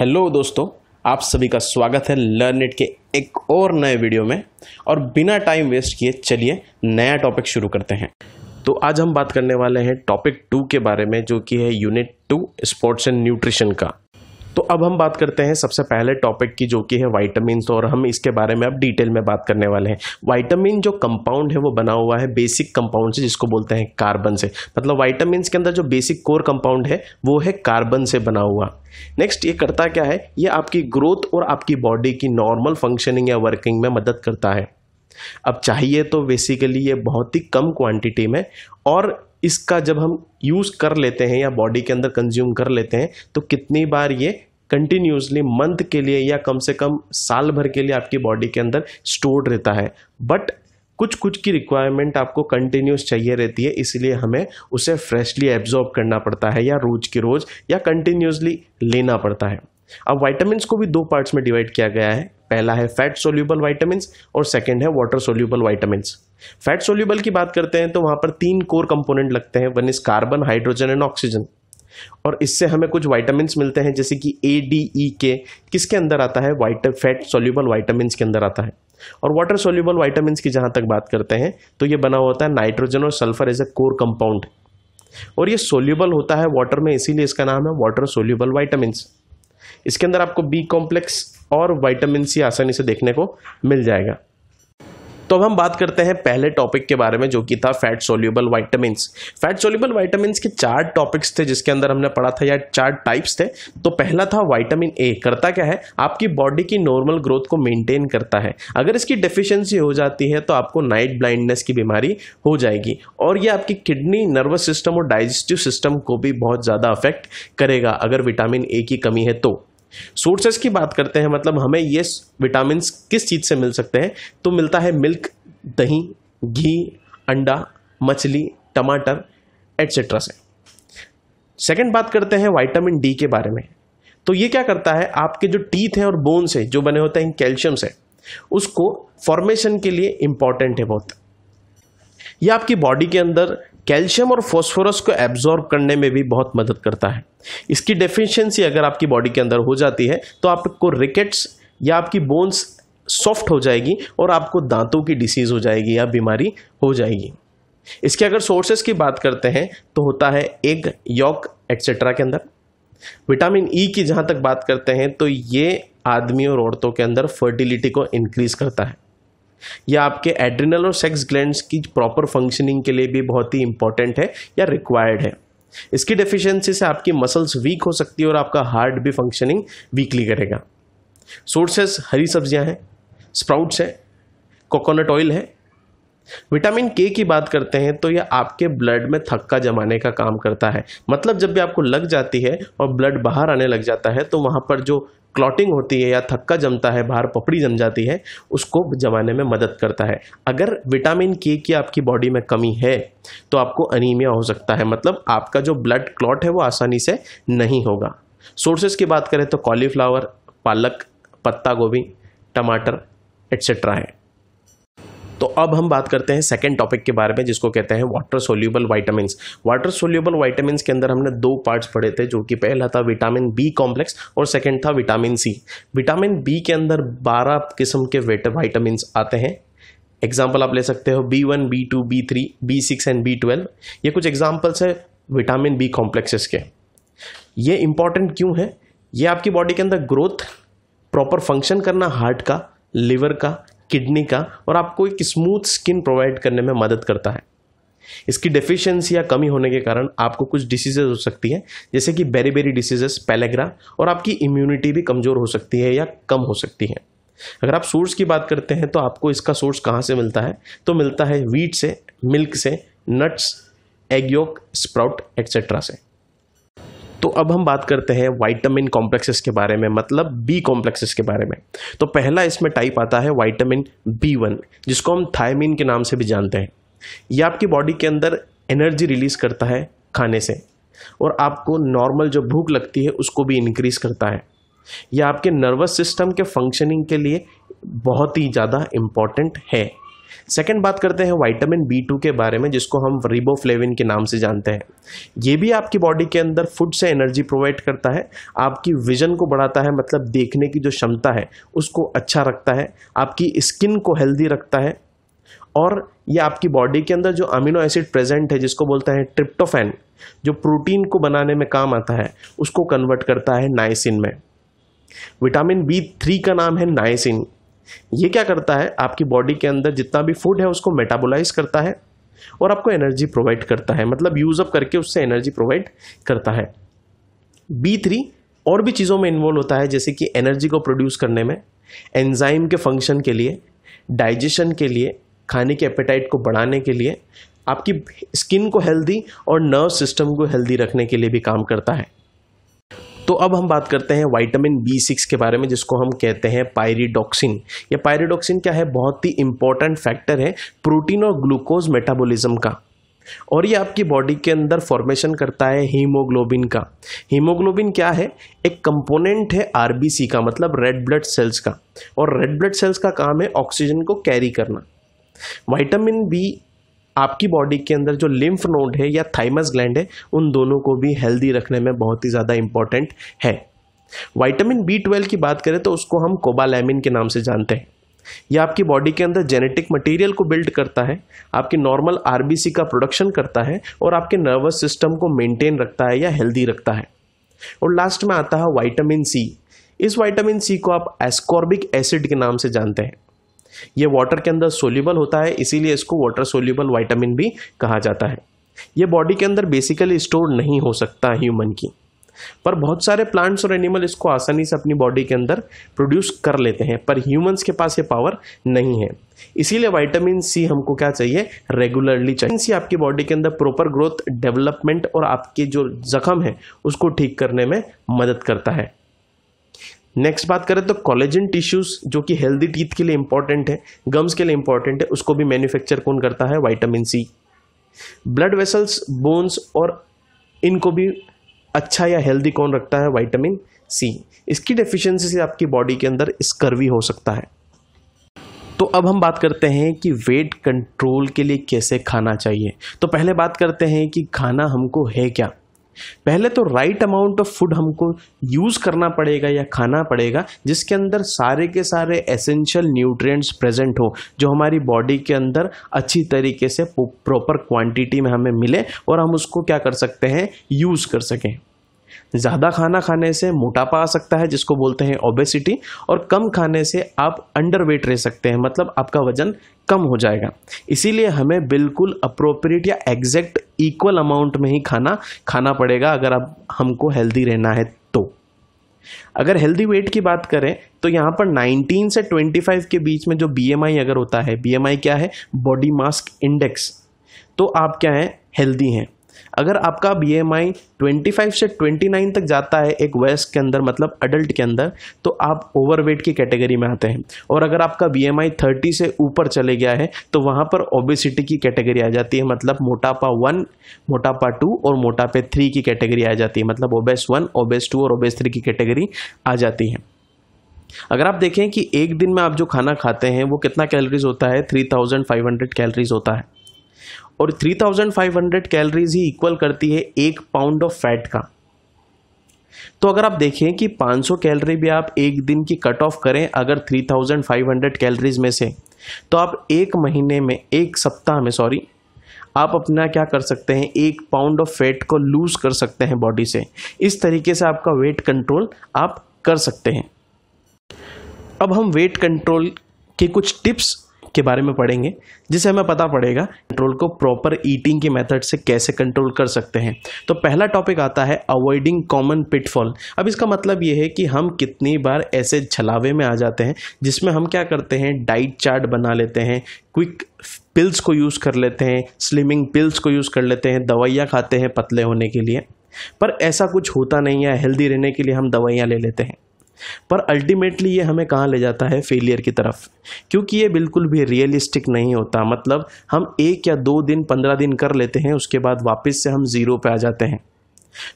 hello दोस्तों आप सभी का स्वागत है लर्न इट के एक और नए वीडियो में और बिना टाइम वेस्ट किए चलिए नया टॉपिक शुरू करते हैं तो आज हम बात करने वाले हैं टॉपिक टू के बारे में जो कि है unit two sports and nutrition का तो अब हम बात करते हैं सबसे पहले टॉपिक की जो कि है वाइटामिन और हम इसके बारे में अब डिटेल में बात करने वाले हैं वाइटामिन जो कंपाउंड है वो बना हुआ है बेसिक कंपाउंड से जिसको बोलते हैं कार्बन से मतलब वाइटामिन के अंदर जो बेसिक कोर कंपाउंड है वो है कार्बन से बना हुआ नेक्स्ट ये करता क्या है ये आपकी ग्रोथ और आपकी बॉडी की नॉर्मल फंक्शनिंग या वर्किंग में मदद करता है अब चाहिए तो बेसिकली ये बहुत ही कम क्वांटिटी में और इसका जब हम यूज़ कर लेते हैं या बॉडी के अंदर कंज्यूम कर लेते हैं तो कितनी बार ये कंटिन्यूसली मंथ के लिए या कम से कम साल भर के लिए आपकी बॉडी के अंदर स्टोर्ड रहता है बट कुछ कुछ की रिक्वायरमेंट आपको कंटिन्यूस चाहिए रहती है इसलिए हमें उसे फ्रेशली एब्जॉर्ब करना पड़ता है या रोज की रोज़ या कंटिन्यूसली लेना पड़ता है अब वाइटामस को भी दो पार्ट्स में डिवाइड किया गया है पहला है फैट सोल्यूबल वाइटामस और सेकेंड है water soluble vitamins fat soluble की बात करते हैं तो वहाँ पर तीन कोर कंपोनेंट लगते हैं one is carbon hydrogen and oxygen और इससे हमें कुछ वाइटामस मिलते हैं जैसे कि ए डी ई के किसके अंदर आता है वाइट फैट सोल्यूबल वाइटामस के अंदर आता है और वाटर सोल्यूबल वाइटामस की जहाँ तक बात करते हैं तो ये बना होता है नाइट्रोजन और sulphur as a core compound और ये सोल्यूबल होता है वाटर में इसीलिए इसका नाम है वाटर सोल्यूबल वाइटामस इसके अंदर आपको बी कॉम्प्लेक्स और वाइटामिन सी आसानी से देखने को मिल जाएगा तो अब हम बात करते हैं पहले टॉपिक के बारे में जो कि था fat soluble vitamin fat soluble vitamin के चार टॉपिक्स थे जिसके अंदर हमने पढ़ा था या चार टाइप्स थे तो पहला था वाइटामिन ए करता क्या है आपकी बॉडी की नॉर्मल ग्रोथ को मेंटेन करता है अगर इसकी डिफिशियंसी हो जाती है तो आपको नाइट ब्लाइंडनेस की बीमारी हो जाएगी और यह आपकी किडनी नर्वस सिस्टम और डाइजेस्टिव सिस्टम को भी बहुत ज़्यादा अफेक्ट करेगा अगर विटामिन ए की कमी है तो सोर्सेस की बात करते हैं मतलब हमें ये विटामिन किस चीज़ से मिल सकते हैं तो मिलता है मिल्क दही घी अंडा मछली टमाटर एट्सेट्रा से सेकेंड बात करते हैं वाइटामिन डी के बारे में तो ये क्या करता है आपके जो टीथ हैं और बोन्स है जो बने होते हैं कैल्शियम से उसको फॉर्मेशन के लिए इंपॉर्टेंट है बहुत यह आपकी बॉडी के अंदर कैल्शियम और फॉस्फोरस को एब्जॉर्ब करने में भी बहुत मदद करता है इसकी डेफिशिएंसी अगर आपकी बॉडी के अंदर हो जाती है तो आपको रिकेट्स या आपकी बोन्स सॉफ्ट हो जाएगी और आपको दांतों की डिसीज़ हो जाएगी या बीमारी हो जाएगी इसके अगर सोर्सेस की बात करते हैं तो होता है एग यॉक एट्सेट्रा के अंदर विटामिन ई e की जहाँ तक बात करते हैं तो ये आदमी और औरतों के अंदर फर्टिलिटी को इंक्रीज करता है या आपके एड्रिनल और सेक्स ग्लैंड्स की प्रॉपर फंक्शनिंग के लिए भी बहुत ही इंपॉर्टेंट है या रिक्वायर्ड है इसकी डेफिशिएंसी से आपकी मसल्स वीक हो सकती है और आपका हार्ट भी फंक्शनिंग वीकली करेगा सोर्सेस हरी सब्जियां हैं स्प्राउट्स हैं कोकोनट ऑयल है विटामिन के की बात करते हैं तो यह आपके ब्लड में थक्का जमाने का काम करता है मतलब जब भी आपको लग जाती है और ब्लड बाहर आने लग जाता है तो वहाँ पर जो क्लॉटिंग होती है या थक्का जमता है बाहर पपड़ी जम जाती है उसको जमाने में मदद करता है अगर विटामिन के की आपकी बॉडी में कमी है तो आपको अनीमिया हो सकता है मतलब आपका जो ब्लड क्लॉट है वो आसानी से नहीं होगा सोर्सेज की बात करें तो कॉलीफ्लावर पालक पत्ता गोभी टमाटर एट्सेट्रा है तो अब हम बात करते हैं सेकेंड टॉपिक के बारे में जिसको कहते हैं water soluble vitamin water soluble vitamin के अंदर हमने दो पार्ट्स पढ़े थे जो कि पहला था विटामिन बी कॉम्प्लेक्स और सेकेंड था विटामिन सी विटामिन बी के अंदर बारह किस्म के वाइटामिन आते हैं एग्जाम्पल आप ले सकते हो B one B two B three B six and B twelve ये कुछ एग्जाम्पल्स है विटामिन बी कॉम्प्लेक्सेस के ये इंपॉर्टेंट क्यों है ये आपकी बॉडी के अंदर ग्रोथ प्रॉपर फंक्शन करना हार्ट का लिवर का किडनी का और आपको एक स्मूथ स्किन प्रोवाइड करने में मदद करता है इसकी डेफिशिएंसी या कमी होने के कारण आपको कुछ डिसीजेज हो सकती है जैसे कि बेरी बेरी डिसीजेस पैलेग्रा और आपकी इम्यूनिटी भी कमज़ोर हो सकती है या कम हो सकती है अगर आप सोर्स की बात करते हैं तो आपको इसका सोर्स कहाँ से मिलता है तो मिलता है वीट से मिल्क से nuts egg yolk sprout etcetera से तो अब हम बात करते हैं वाइटामिन कॉम्प्लेक्सेस के बारे में मतलब बी कॉम्प्लेक्सेस के बारे में तो पहला इसमें टाइप आता है वाइटामिन बी वन जिसको हम थायमिन के नाम से भी जानते हैं यह आपकी बॉडी के अंदर एनर्जी रिलीज करता है खाने से और आपको नॉर्मल जो भूख लगती है उसको भी इंक्रीज करता है यह आपके नर्वस सिस्टम के फंक्शनिंग के लिए बहुत ही ज़्यादा इम्पॉर्टेंट है सेकेंड बात करते हैं वाइटामिन बी टू के बारे में जिसको हम रिबोफ्लेविन के नाम से जानते हैं ये भी आपकी बॉडी के अंदर फूड से एनर्जी प्रोवाइड करता है आपकी विजन को बढ़ाता है मतलब देखने की जो क्षमता है उसको अच्छा रखता है आपकी स्किन को हेल्दी रखता है और ये आपकी बॉडी के अंदर जो अमीनो एसिड प्रेजेंट है जिसको बोलते हैं ट्रिप्टोफैन जो प्रोटीन को बनाने में काम आता है उसको कन्वर्ट करता है नाइसिन में विटामिन बी थ्री का नाम है नाइसिन ये क्या करता है आपकी बॉडी के अंदर जितना भी फूड है उसको मेटाबोलाइज करता है और आपको एनर्जी प्रोवाइड करता है मतलब यूज़ अप करके उससे एनर्जी प्रोवाइड करता है बी थ्री और भी चीज़ों में इन्वॉल्व होता है जैसे कि एनर्जी को प्रोड्यूस करने में एंजाइम के फंक्शन के लिए डाइजेशन के लिए खाने के एपेटाइट को बढ़ाने के लिए आपकी स्किन को हेल्दी और नर्व सिस्टम को हेल्दी रखने के लिए भी काम करता है तो अब हम बात करते हैं वाइटामिन बी सिक्स के बारे में जिसको हम कहते हैं पायरीडॉक्सिन या पायरीडॉक्सिन क्या है बहुत ही इंपॉर्टेंट फैक्टर है प्रोटीन और ग्लूकोज मेटाबोलिज्म का और ये आपकी बॉडी के अंदर फॉर्मेशन करता है हीमोग्लोबिन का हीमोग्लोबिन क्या है एक कंपोनेंट है आरबीसी का मतलब रेड ब्लड सेल्स का और रेड ब्लड सेल्स का काम है ऑक्सीजन को कैरी करना वाइटामिन बी आपकी बॉडी के अंदर जो लिम्फ नोड है या थाइमस ग्लैंड है उन दोनों को भी हेल्दी रखने में बहुत ही ज़्यादा इंपॉर्टेंट है वाइटामिन बी ट्वेल्व की बात करें तो उसको हम कोबालैमिन के नाम से जानते हैं यह आपकी बॉडी के अंदर जेनेटिक मटेरियल को बिल्ड करता है आपकी नॉर्मल आरबीसी का प्रोडक्शन करता है और आपके नर्वस सिस्टम को मेंटेन रखता है या हेल्दी रखता है और लास्ट में आता है वाइटामिन सी इस वाइटामिन सी को आप एस्कॉर्बिक एसिड के नाम से जानते हैं ये वाटर के अंदर सोल्यूबल होता है इसीलिए इसको वाटर सोल्यूबल वाइटामिन भी कहा जाता है ये बॉडी के अंदर बेसिकली स्टोर नहीं हो सकता ह्यूमन की पर बहुत सारे प्लांट्स और एनिमल इसको आसानी से अपनी बॉडी के अंदर प्रोड्यूस कर लेते हैं पर ह्यूमंस के पास ये पावर नहीं है इसीलिए वाइटामिन सी हमको क्या चाहिए रेगुलरली चाहिए सी आपकी बॉडी के अंदर प्रॉपर ग्रोथ डेवलपमेंट और आपके जो जख्म है उसको ठीक करने में मदद करता है नेक्स्ट बात करें तो कॉलेजन टिश्यूज जो कि हेल्दी टीथ के लिए इंपॉर्टेंट है गम्स के लिए इंपॉर्टेंट है उसको भी मैन्युफैक्चर कौन करता है vitamin C blood vessels bones और इनको भी अच्छा या हेल्दी कौन रखता है वाइटामिन सी इसकी डेफिशिएंसी से आपकी बॉडी के अंदर स्कर्वी हो सकता है तो अब हम बात करते हैं कि वेट कंट्रोल के लिए कैसे खाना चाहिए तो पहले बात करते हैं कि खाना हमको है क्या पहले तो राइट अमाउंट ऑफ फूड हमको यूज़ करना पड़ेगा या खाना पड़ेगा जिसके अंदर सारे के सारे एसेंशियल न्यूट्रिएंट्स प्रेजेंट हो जो हमारी बॉडी के अंदर अच्छी तरीके से प्रॉपर क्वांटिटी में हमें मिले और हम उसको क्या कर सकते हैं यूज़ कर सकें ज़्यादा खाना खाने से मोटापा आ सकता है जिसको बोलते हैं ओबेसिटी और कम खाने से आप अंडरवेट रह सकते हैं मतलब आपका वजन कम हो जाएगा इसीलिए हमें बिल्कुल अप्रोप्रिएट या एग्जैक्ट इक्वल अमाउंट में ही खाना खाना पड़ेगा अगर अब हमको हेल्दी रहना है तो अगर हेल्दी वेट की बात करें तो यहाँ पर 19 से 25 के बीच में जो बी अगर होता है बी क्या है बॉडी मास्क इंडेक्स तो आप क्या हैं हेल्दी हैं अगर आपका B M I twenty five से ट्वेंटी नाइन तक जाता है एक वयस्क के अंदर मतलब अडल्ट के अंदर तो आप ओवरवेट की कैटेगरी में आते हैं और अगर आपका बी एम आई थर्टी से ऊपर चले गया है तो वहाँ पर ओबेसिटी की कैटेगरी आ जाती है मतलब मोटापा वन मोटापा टू और मोटापे थ्री की कैटेगरी आ जाती है मतलब ओबेस वन ओबेस टू और ओबेस थ्री की कैटेगरी आ जाती है अगर आप देखें कि एक दिन में आप जो खाना खाते हैं वो कितना कैलोरीज होता है three thousand five hundred calories होता है और 3500 कैलोरीज ही इक्वल करती है एक पाउंड ऑफ फैट का तो अगर आप देखें कि 500 कैलोरी भी आप एक दिन की कट ऑफ करें अगर 3500 कैलोरीज में से तो आप एक महीने में एक सप्ताह में सॉरी आप अपना क्या कर सकते हैं एक पाउंड ऑफ फैट को लूज कर सकते हैं बॉडी से इस तरीके से आपका वेट कंट्रोल आप कर सकते हैं अब हम वेट कंट्रोल के कुछ टिप्स के बारे में पढ़ेंगे जिससे हमें पता पड़ेगा कंट्रोल को प्रॉपर ईटिंग के मेथड से कैसे कंट्रोल कर सकते हैं तो पहला टॉपिक आता है अवॉइडिंग कॉमन पिटफॉल अब इसका मतलब ये है कि हम कितनी बार ऐसे छलावे में आ जाते हैं जिसमें हम क्या करते हैं डाइट चार्ट बना लेते हैं क्विक पिल्स को यूज़ कर लेते हैं स्लिमिंग पिल्स को यूज़ कर लेते हैं दवाइयाँ खाते हैं पतले होने के लिए पर ऐसा कुछ होता नहीं है हेल्दी रहने के लिए हम दवाइयाँ ले लेते हैं पर अल्टीमेटली ये हमें कहाँ ले जाता है फेलियर की तरफ क्योंकि ये बिल्कुल भी रियलिस्टिक नहीं होता मतलब हम एक या दो दिन पंद्रह दिन कर लेते हैं उसके बाद वापस से हम ज़ीरो पे आ जाते हैं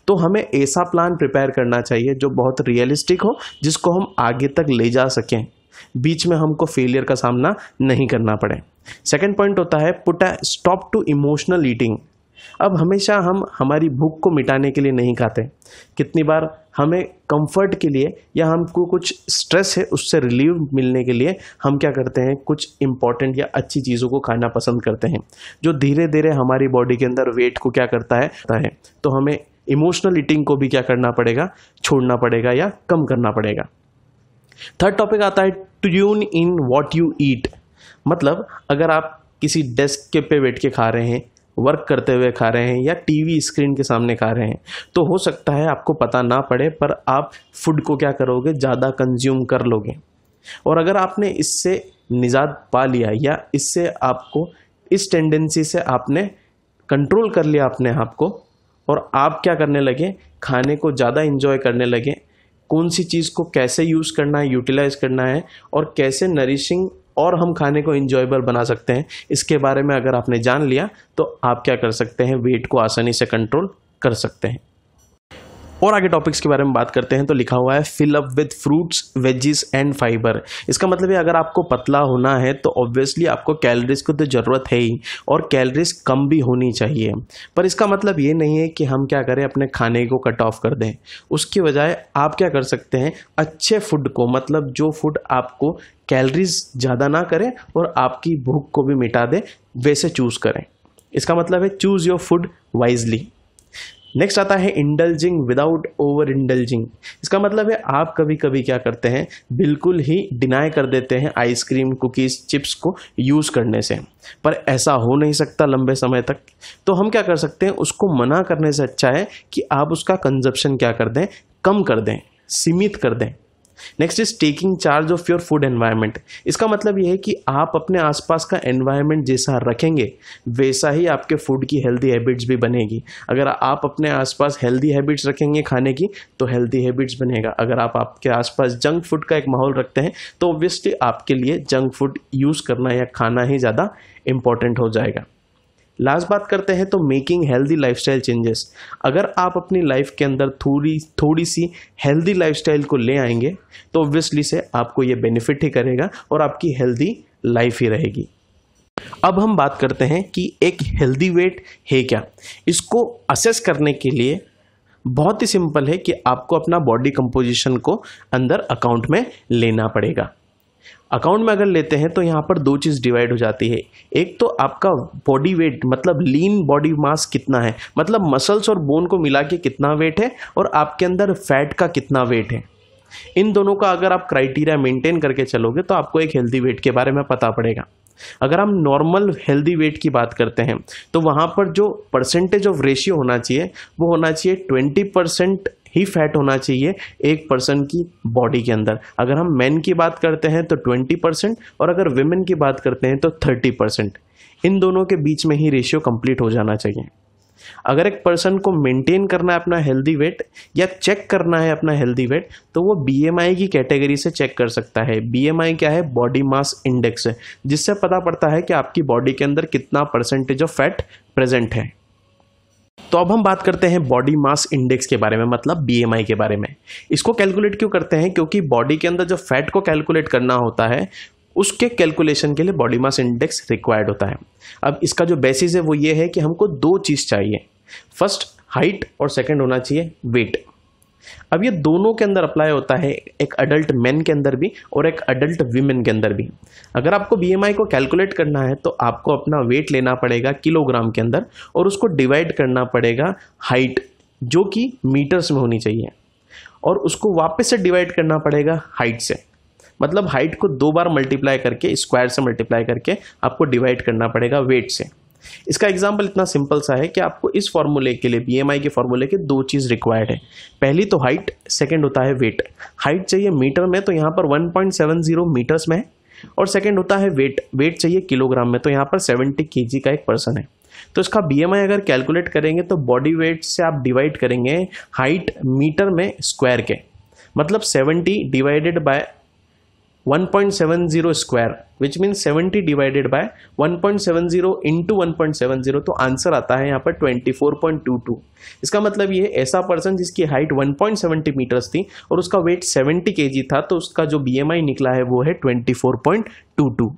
तो हमें ऐसा प्लान प्रिपेयर करना चाहिए जो बहुत रियलिस्टिक हो जिसको हम आगे तक ले जा सकें बीच में हमको फेलियर का सामना नहीं करना पड़े सेकेंड पॉइंट होता है put stop to emotional eating अब हमेशा हम हमारी भूख को मिटाने के लिए नहीं खाते कितनी बार हमें कंफर्ट के लिए या हमको कुछ स्ट्रेस है उससे रिलीव मिलने के लिए हम क्या करते हैं कुछ इंपॉर्टेंट या अच्छी चीज़ों को खाना पसंद करते हैं जो धीरे धीरे हमारी बॉडी के अंदर वेट को क्या करता है तो हमें इमोशनल ईटिंग को भी क्या करना पड़ेगा छोड़ना पड़ेगा या कम करना पड़ेगा थर्ड टॉपिक आता है tune in what you eat मतलब अगर आप किसी डेस्क के पे बैठ के खा रहे हैं वर्क करते हुए खा रहे हैं या टीवी स्क्रीन के सामने खा रहे हैं तो हो सकता है आपको पता ना पड़े पर आप फूड को क्या करोगे ज़्यादा कंज्यूम कर लोगे और अगर आपने इससे निजात पा लिया या इससे आपको इस टेंडेंसी से आपने कंट्रोल कर लिया अपने आप को और आप क्या करने लगे खाने को ज़्यादा इन्जॉय करने लगे कौन सी चीज़ को कैसे यूज़ करना है यूटिलाइज करना है और कैसे नरिशिंग और हम खाने को इंजॉयबल बना सकते हैं इसके बारे में अगर आपने जान लिया तो आप क्या कर सकते हैं वेट को आसानी से कंट्रोल कर सकते हैं और आगे टॉपिक्स के बारे में बात करते हैं तो लिखा हुआ है fill up with fruits veggies and fibre इसका मतलब है अगर आपको पतला होना है तो ऑब्वियसली आपको कैलरीज को तो ज़रूरत है ही और कैलरीज कम भी होनी चाहिए पर इसका मतलब ये नहीं है कि हम क्या करें अपने खाने को कट ऑफ कर दें उसके बजाय आप क्या कर सकते हैं अच्छे फूड को मतलब जो फूड आपको कैलरीज ज़्यादा ना करें और आपकी भूख को भी मिटा दें वैसे चूज़ करें इसका मतलब है choose your food wisely next आता है इंडल्जिंग विदाउट ओवर इंडल्जिंग इसका मतलब है आप कभी कभी क्या करते हैं बिल्कुल ही डिनाई कर देते हैं आइसक्रीम कुकीज़ चिप्स को यूज़ करने से पर ऐसा हो नहीं सकता लंबे समय तक तो हम क्या कर सकते हैं उसको मना करने से अच्छा है कि आप उसका कंजप्शन क्या कर दें कम कर दें सीमित कर दें next is taking charge of your food environment इसका मतलब यह है कि आप अपने आसपास का एनवायरमेंट जैसा रखेंगे वैसा ही आपके फूड की हेल्दी हैबिट्स भी बनेगी अगर आप अपने आसपास हेल्दी हैबिट्स रखेंगे खाने की तो हेल्दी हैबिट्स बनेगा अगर आप आपके आसपास जंक फूड का एक माहौल रखते हैं तो ऑब्वियसली आपके लिए जंक फूड यूज़ करना या खाना ही ज़्यादा इंपॉर्टेंट हो जाएगा लास्ट बात करते हैं तो मेकिंग हेल्दी स्टाइल चेंजेस अगर आप अपनी लाइफ के अंदर थोड़ी थोड़ी सी हेल्दी स्टाइल को ले आएंगे तो ऑब्वियसली से आपको ये बेनिफिट ही करेगा और आपकी हेल्दी लाइफ ही रहेगी अब हम बात करते हैं कि एक हेल्दी वेट है क्या इसको असेस करने के लिए बहुत ही सिंपल है कि आपको अपना बॉडी कंपोजिशन को अंदर अकाउंट में लेना पड़ेगा अकाउंट में अगर लेते हैं तो यहाँ पर दो चीज़ डिवाइड हो जाती है एक तो आपका बॉडी वेट मतलब लीन बॉडी मास कितना है मतलब मसल्स और बोन को मिला के कितना वेट है और आपके अंदर फैट का कितना वेट है इन दोनों का अगर आप क्राइटेरिया मेंटेन करके चलोगे तो आपको एक हेल्दी वेट के बारे में पता पड़ेगा अगर हम नॉर्मल हेल्दी वेट की बात करते हैं तो वहाँ पर जो परसेंटेज ऑफ रेशियो होना चाहिए वो होना चाहिए ट्वेंटी परसेंट ही फैट होना चाहिए एक पर्सन की बॉडी के अंदर अगर हम मेन की बात करते हैं तो ट्वेंटी परसेंट और अगर वेमेन की बात करते हैं तो थर्टी परसेंट इन दोनों के बीच में ही रेशियो कंप्लीट हो जाना चाहिए अगर एक पर्सन को मेंटेन करना है अपना हेल्दी वेट या चेक करना है अपना हेल्दी वेट तो वो बीएमआई की कैटेगरी से चेक कर सकता है बीएमआई क्या है बॉडी मास इंडेक्स है जिससे पता पड़ता है कि आपकी बॉडी के अंदर कितना परसेंटेज ऑफ फैट प्रेजेंट है तो अब हम बात करते हैं बॉडी मास इंडेक्स के बारे में मतलब बीएमआई के बारे में इसको कैलकुलेट क्यों करते हैं क्योंकि बॉडी के अंदर जो फैट को कैलकुलेट करना होता है उसके कैलकुलेशन के लिए बॉडी मास इंडेक्स रिक्वायर्ड होता है अब इसका जो बेसिस है वो ये है कि हमको दो चीज़ चाहिए फर्स्ट हाइट और सेकेंड होना चाहिए वेट अब ये दोनों के अंदर अप्लाई होता है एक अडल्ट मैन के अंदर भी और एक अडल्ट वीमेन के अंदर भी अगर आपको बी को कैलकुलेट करना है तो आपको अपना वेट लेना पड़ेगा किलोग्राम के अंदर और उसको डिवाइड करना पड़ेगा हाइट जो कि मीटर्स में होनी चाहिए और उसको वापस से डिवाइड करना पड़ेगा हाइट से मतलब हाइट को दो बार मल्टीप्लाई करके स्क्वायर से मल्टीप्लाई करके आपको डिवाइड करना पड़ेगा वेट से इसका एग्जाम्पल इतना सिंपल सा है कि आपको इस फॉर्मूले के लिए बी के फॉर्मूले के दो चीज़ रिक्वायर्ड है पहली तो हाइट सेकेंड होता है वेट हाइट चाहिए मीटर में तो यहाँ पर 1.70 मीटर्स में है और सेकेंड होता है वेट वेट चाहिए किलोग्राम में तो यहाँ पर 70 के का एक पर्सन है तो इसका बी अगर कैलकुलेट करेंगे तो बॉडी वेट से आप डिवाइड करेंगे हाइट मीटर में स्क्वायर के मतलब 70 divided by 1.70 square which mean 70 divided by 1.70 into 1.70 तो आंसर आता है यहाँ पर 24.22 इसका मतलब ये ऐसा पर्सन जिसकी हाइट 1.70 मीटर्स थी और उसका वेट 70 केजी था तो उसका जो बीएमआई निकला है वो है 24.22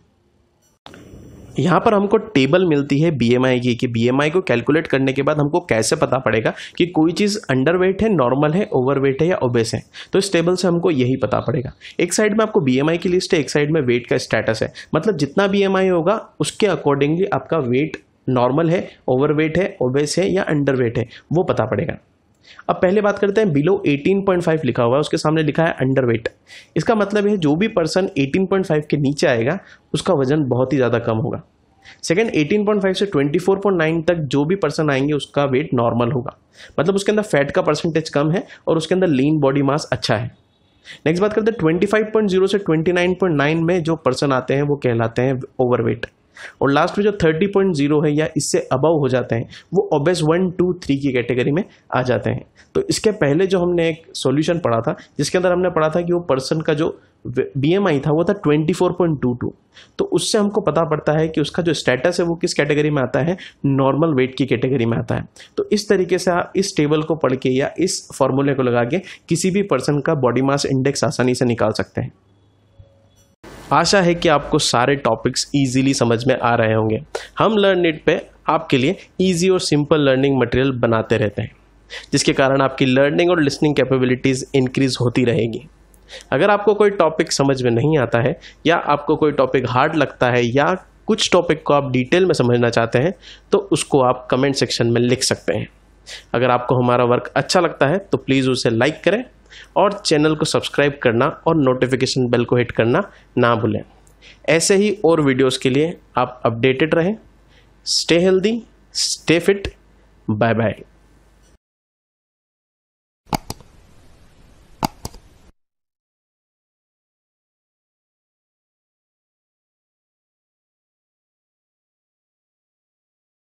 यहाँ पर हमको टेबल मिलती है आई की कि आई को कैलकुलेट करने के बाद हमको कैसे पता पड़ेगा कि कोई चीज़ अंडरवेट है नॉर्मल है ओवरवेट है या ओबेस है तो इस टेबल से हमको यही पता पड़ेगा एक साइड में आपको आई की लिस्ट है एक साइड में वेट का स्टेटस है मतलब जितना आई होगा उसके अकॉर्डिंगली आपका वेट नॉर्मल है ओवरवेट है ओबेस है या अंडरवेट है वो पता पड़ेगा अब पहले बात करते हैं बिलो 18.5 लिखा हुआ है उसके सामने लिखा है अंडरवेट इसका मतलब है जो भी पर्सन 18.5 के नीचे आएगा उसका वजन बहुत ही ज़्यादा कम होगा सेकेंड 18.5 से 24.9 तक जो भी पर्सन आएंगे उसका वेट नॉर्मल होगा मतलब उसके अंदर फैट का परसेंटेज कम है और उसके अंदर लीन बॉडी मास अच्छा है नेक्स्ट बात करते हैं 25.0 से 29.9 में जो पर्सन आते हैं वो कहलाते हैं ओवरवेट और लास्ट में जो थर्टी पॉइंट जीरो है या इससे अबव हो जाते हैं वो ओबेस वन टू थ्री की कैटेगरी में आ जाते हैं तो इसके पहले जो हमने एक सोल्यूशन पढ़ा था जिसके अंदर हमने पढ़ा था कि वो पर्सन का जो बी था वो था 24.22 तो उससे हमको पता पड़ता है कि उसका जो स्टेटस है वो किस कैटेगरी में आता है नॉर्मल वेट की कैटेगरी में आता है तो इस तरीके से आप इस टेबल को पढ़ के या इस फॉर्मूले को लगा के किसी भी पर्सन का बॉडी मास इंडेक्स आसानी से निकाल सकते हैं आशा है कि आपको सारे टॉपिक्स ईजिली समझ में आ रहे होंगे हम लर्न इट पे आपके लिए ईजी और सिंपल लर्निंग मटेरियल बनाते रहते हैं जिसके कारण आपकी लर्निंग और लिसनिंग कैपेबिलिटीज़ इंक्रीज होती रहेगी अगर आपको कोई टॉपिक समझ में नहीं आता है या आपको कोई टॉपिक हार्ड लगता है या कुछ टॉपिक को आप डिटेल में समझना चाहते हैं तो उसको आप कमेंट सेक्शन में लिख सकते हैं अगर आपको हमारा वर्क अच्छा लगता है तो प्लीज़ उसे लाइक करें और चैनल को सब्सक्राइब करना और नोटिफिकेशन बेल को हिट करना ना भूलें ऐसे ही और वीडियोस के लिए आप अपडेटेड रहें stay healthy stay fit bye bye